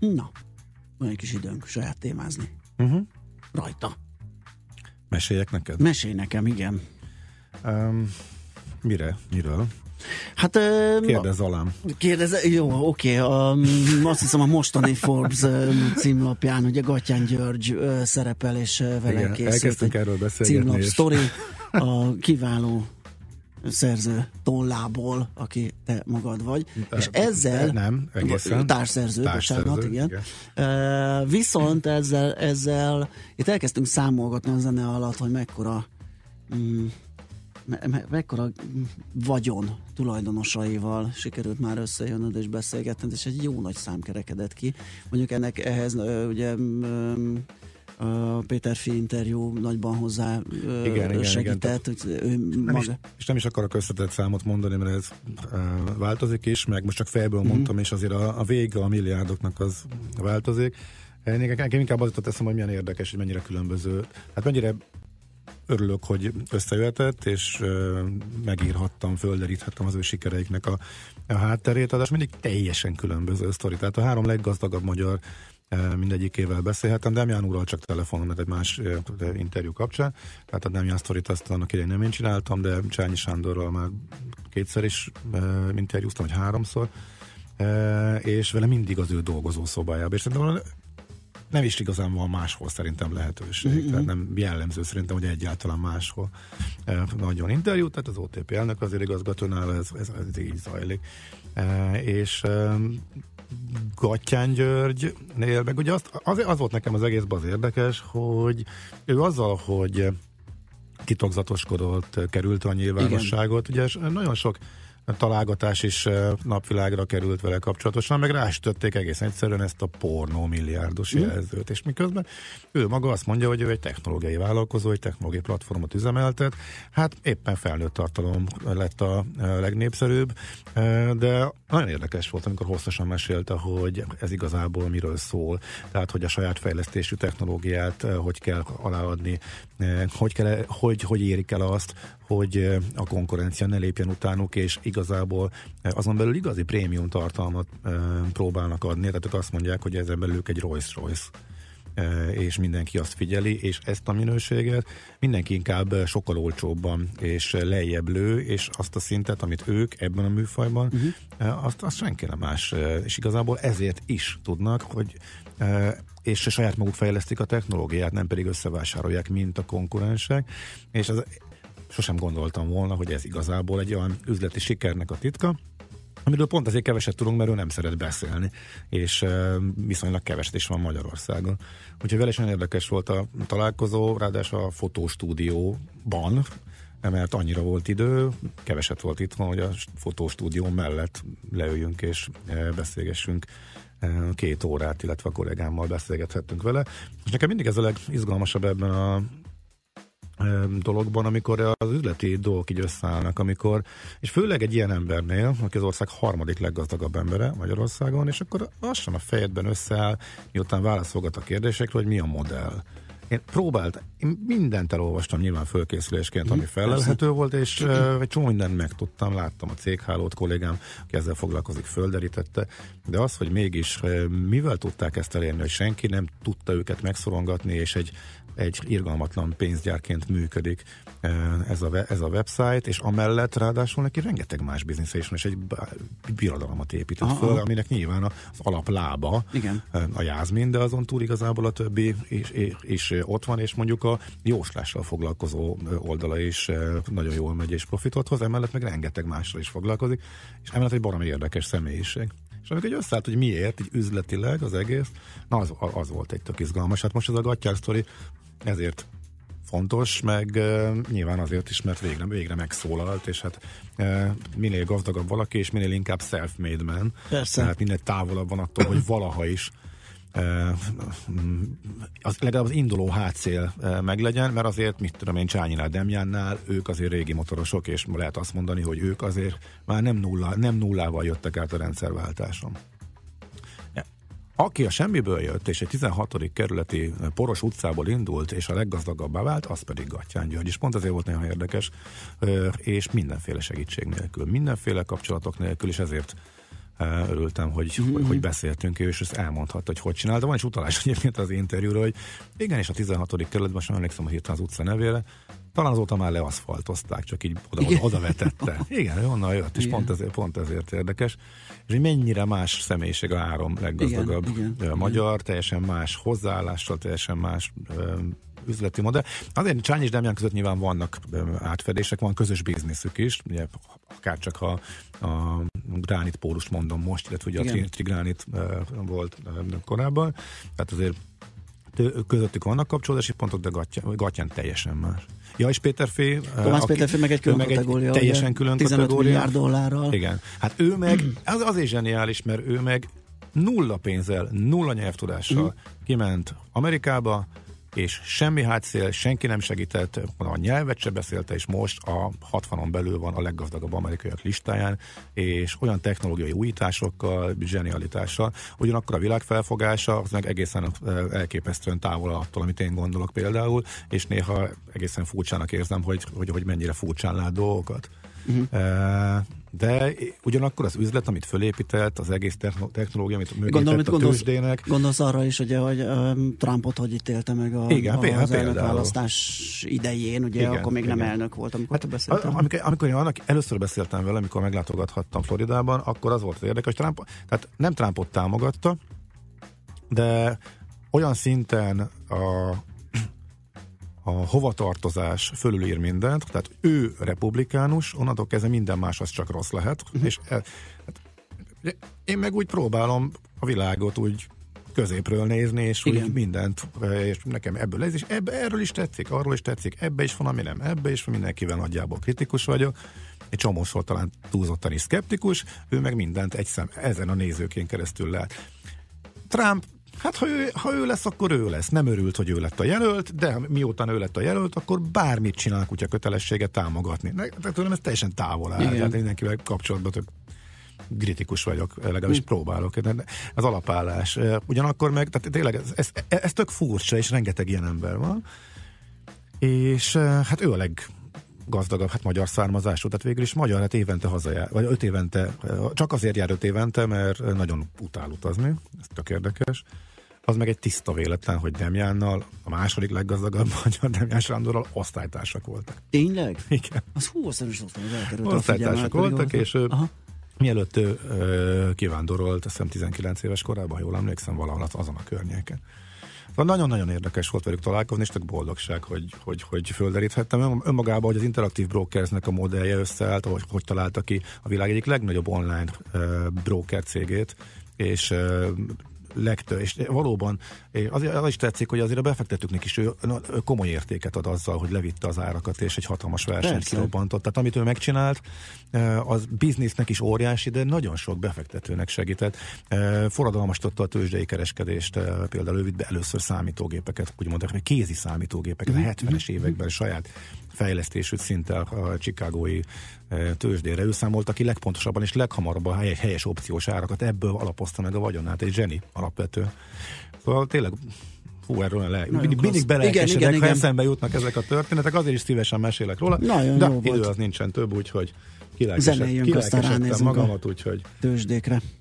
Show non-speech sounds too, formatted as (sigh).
Na, olyan kis időnk saját témázni. Uh-huh. Rajta. Meséljek neked? Mesélj nekem, igen. Um, mire? Miről? Hát, um, kérdez alám. Kérdez, jó, oké. Okay, um, azt hiszem a mostani Forbes címlapján ugye Gatyán György uh, szerepel, és uh, vele Igen, készült egy erről címlap és... sztori. A kiváló szerző tollából, aki te magad vagy. De, és ezzel... nem, egészen. Társszerző, társszerző bocsánat, igen. igen. Uh, viszont ezzel, ezzel itt elkezdtünk számolgatni a zene alatt, hogy mekkora um, me- me- mekkora vagyon tulajdonosaival sikerült már összejönnöd és beszélgetned, és egy jó nagy szám kerekedett ki. Mondjuk ennek ehhez ugye mm, Péter Fi interjú nagyban hozzá igen, ö, segített. Igen, ő nem maga... is, és nem is akarok összetett számot mondani, mert ez változik is, meg most csak fejből mm-hmm. mondtam, és azért a, a vége a milliárdoknak az változik. én inkább az jutott eszem, hogy milyen érdekes, hogy mennyire különböző. Hát mennyire örülök, hogy összejöhetett, és ö, megírhattam, földeríthettem az ő sikereiknek a, a hátterét, de mindig teljesen különböző sztori. Tehát a három leggazdagabb magyar mindegyikével beszélhetem, Demján úrral csak telefonon, mert egy más interjú kapcsán, tehát a Demján sztorit azt annak idején nem én csináltam, de Csányi Sándorral már kétszer is interjúztam, vagy háromszor, és vele mindig az ő dolgozó szobájában. És szerintem nem is igazán van máshol szerintem lehetőség, mm-hmm. tehát nem jellemző szerintem, hogy egyáltalán máshol e, nagyon interjú, tehát az OTP elnök azért igazgatónál ez, ez, ez így zajlik. E, és e, Gattyán Györgynél, meg ugye azt, az, az volt nekem az egészben az érdekes, hogy ő azzal, hogy titokzatoskodott, került a nyilvánosságot, Igen. ugye nagyon sok találgatás is napvilágra került vele kapcsolatosan, meg rástötték egész egyszerűen ezt a pornó milliárdos mhm. jelzőt, és miközben ő maga azt mondja, hogy ő egy technológiai vállalkozó, egy technológiai platformot üzemeltet, hát éppen felnőtt tartalom lett a legnépszerűbb, de nagyon érdekes volt, amikor hosszasan mesélte, hogy ez igazából miről szól, tehát hogy a saját fejlesztésű technológiát hogy kell aláadni, hogy, kell, hogy, hogy érik el azt, hogy a konkurencia ne lépjen utánuk, és igazából azon belül igazi prémium tartalmat próbálnak adni, tehát ők azt mondják, hogy ezen belül egy Rolls-Royce és mindenki azt figyeli, és ezt a minőséget mindenki inkább sokkal olcsóbban és lejjebb lő, és azt a szintet, amit ők ebben a műfajban, uh-huh. azt, azt senki nem más. És igazából ezért is tudnak, hogy és saját maguk fejlesztik a technológiát, nem pedig összevásárolják, mint a konkurensek. És az sosem gondoltam volna, hogy ez igazából egy olyan üzleti sikernek a titka, amiről pont azért keveset tudunk, mert ő nem szeret beszélni, és viszonylag keveset is van Magyarországon. Úgyhogy vele is nagyon érdekes volt a találkozó, ráadásul a fotóstúdióban, mert annyira volt idő, keveset volt itt, hogy a fotóstúdió mellett leüljünk és beszélgessünk két órát, illetve a kollégámmal beszélgethettünk vele. És nekem mindig ez a legizgalmasabb ebben a dologban, amikor az üzleti dolgok így összeállnak, amikor, és főleg egy ilyen embernél, aki az ország harmadik leggazdagabb embere Magyarországon, és akkor lassan a fejedben összeáll, miután válaszolgat a kérdésekre, hogy mi a modell. Én próbált, én mindent elolvastam nyilván fölkészülésként, ami felelhető volt, és egy csomó mindent megtudtam, láttam a céghálót, kollégám, aki ezzel foglalkozik, földerítette, de az, hogy mégis mivel tudták ezt elérni, hogy senki nem tudta őket megszorongatni, és egy egy irgalmatlan pénzgyárként működik eh, ez a, ez a website, és amellett ráadásul neki rengeteg más biznisze is van, és egy birodalmat épített föl, aminek nyilván az alaplába Igen. Eh, a Jászmin, de azon túl igazából a többi is, is, ott van, és mondjuk a jóslással foglalkozó oldala is eh, nagyon jól megy és profitot hoz, emellett meg rengeteg másra is foglalkozik, és emellett egy baromi érdekes személyiség. És amikor egy összeállt, hogy miért, így üzletileg az egész, na az, az volt egy tök izgalmas. Hát most ez a Gattyár sztori ezért fontos, meg e, nyilván azért is, mert végre, végre megszólalt, és hát e, minél gazdagabb valaki, és minél inkább self-made man. Persze. Tehát minél távolabb van attól, hogy valaha is e, az, legalább az induló hátszél e, meglegyen, mert azért, mit tudom én, Csányinál, Demjánnál, ők azért régi motorosok, és lehet azt mondani, hogy ők azért már nem, nulla, nem nullával jöttek át a rendszerváltáson. Aki a semmiből jött, és egy 16. kerületi poros utcából indult, és a leggazdagabbá vált, az pedig Gattyán György. És pont ezért volt nagyon érdekes, és mindenféle segítség nélkül, mindenféle kapcsolatok nélkül, és ezért Eh, örültem, hogy, mm-hmm. hogy beszéltünk és ezt elmondhatta, hogy hogy csinálta. Van is utalás (laughs) egyébként az interjúról, hogy igen és a 16. kerületben, most nem emlékszem a hirtelen az utca nevére, talán azóta már leaszfaltozták, csak így oda, oda, oda vetette. (laughs) Igen, onnan jött, és Igen. pont ezért, pont ezért érdekes. És hogy mennyire más személyiség a három leggazdagabb Igen, eh, magyar, Igen. teljesen más hozzáállással, teljesen más eh, üzleti modell. Azért Csányi és Demján között nyilván vannak átfedések, van közös bizniszük is, ugye akár csak ha a gránit pólus mondom most, illetve ugye Igen. a trigránit volt korábban, tehát azért közöttük vannak kapcsolódási pontok, de Gatyán, Gatyán teljesen más. Ja, és Péter Fé... Tomás Péter Fé meg egy külön meg kategória. Egy teljesen külön 15 kategória. milliárd dollárral. Igen. Hát ő meg, (clears throat) az azért zseniális, mert ő meg nulla pénzzel, nulla nyelvtudással mm. kiment Amerikába, és semmi hátszél, senki nem segített, a nyelvet se beszélte, és most a 60-on belül van a leggazdagabb amerikaiak listáján, és olyan technológiai újításokkal, zsenialitással. Ugyanakkor a világfelfogása, az meg egészen eh, elképesztően távol attól, amit én gondolok például, és néha egészen furcsának érzem, hogy, hogy, hogy mennyire furcsán lát dolgokat. Uh-huh. De ugyanakkor az üzlet, amit fölépített, az egész technológia, amit mögé Gondolom, tett a gondolsz, tőzsdének. Gondolsz arra is, ugye, hogy um, Trumpot hogy ítélte meg a, igen, a, hát például, az elnökválasztás idején, ugye igen, akkor még igen. nem elnök volt, amikor hát, beszéltem. Amikor, amikor én annak először beszéltem vele, amikor meglátogathattam Floridában, akkor az volt az érdekes, Trump, tehát nem Trumpot támogatta, de olyan szinten a a hovatartozás fölülír mindent, tehát ő republikánus, onnantól kezdve minden más az csak rossz lehet, uh-huh. és e, hát, én meg úgy próbálom a világot úgy középről nézni, és Igen. úgy mindent, és nekem ebből ez is, ebbe, erről is tetszik, arról is tetszik, ebbe is van, ami nem, ebbe is van, mindenkivel nagyjából kritikus vagyok, egy csomószor talán túlzottan is szkeptikus, ő meg mindent egy szem, ezen a nézőkén keresztül lehet. Trump Hát ha ő, ha ő lesz, akkor ő lesz. Nem örült, hogy ő lett a jelölt, de mióta ő lett a jelölt, akkor bármit csinál kutya kötelessége támogatni. Tehát tőlem ez teljesen távol áll. Hát mindenkivel kapcsolatban több kritikus vagyok, legalábbis hm. próbálok. próbálok. Az alapállás. Ugyanakkor meg, tehát tényleg ez, ez, ez tök furcsa, és rengeteg ilyen ember van. És hát ő a leg, gazdagabb, hát magyar származású, tehát végül is magyar, hát évente hazajár, vagy öt évente, eh, csak azért jár öt évente, mert eh, nagyon utál utazni, ez tök érdekes. Az meg egy tiszta véletlen, hogy Demjánnal, a második leggazdagabb (laughs) magyar Demján Sándorral osztálytársak voltak. Tényleg? Igen. Az hú, aztán is osztály, Osztálytársak voltak, és ő, eh, mielőtt ő ö, kivándorolt, azt hiszem 19 éves korában, ha jól emlékszem, valahol azon a környéken nagyon-nagyon érdekes volt velük találkozni, és tök boldogság, hogy, hogy, hogy földeríthettem önmagában, hogy az interaktív Brokersnek a modellje összeállt, hogy, hogy találta ki a világ egyik legnagyobb online broker cégét, és legtöbb, és valóban eh, az, az is tetszik, hogy azért a befektetőknek is ő, na, ő komoly értéket ad azzal, hogy levitte az árakat, és egy hatalmas versenyt kirobbantott. Tehát amit ő megcsinált, eh, az biznisznek is óriási, de nagyon sok befektetőnek segített. Eh, Forradalmasította a tőzsdei kereskedést, például ő be először számítógépeket, úgy mondták, hogy kézi számítógépeket a 70-es mhm. mhm. években mhm. saját fejlesztésű szinte a csikágói tőzsdére. Ő számolta ki legpontosabban és leghamarabb a helyes opciós árakat, ebből alapozta meg a vagyonát. Egy zseni, alapvető. Szóval tényleg Hú, erről le. Mindig, mindig belelkesedek, igen, igen, ha eszembe jutnak ezek a történetek, azért is szívesen mesélek róla. Nagyon de jó idő volt. az nincsen több, úgyhogy kilelkesedtem magamat, úgyhogy... Tőzsdékre.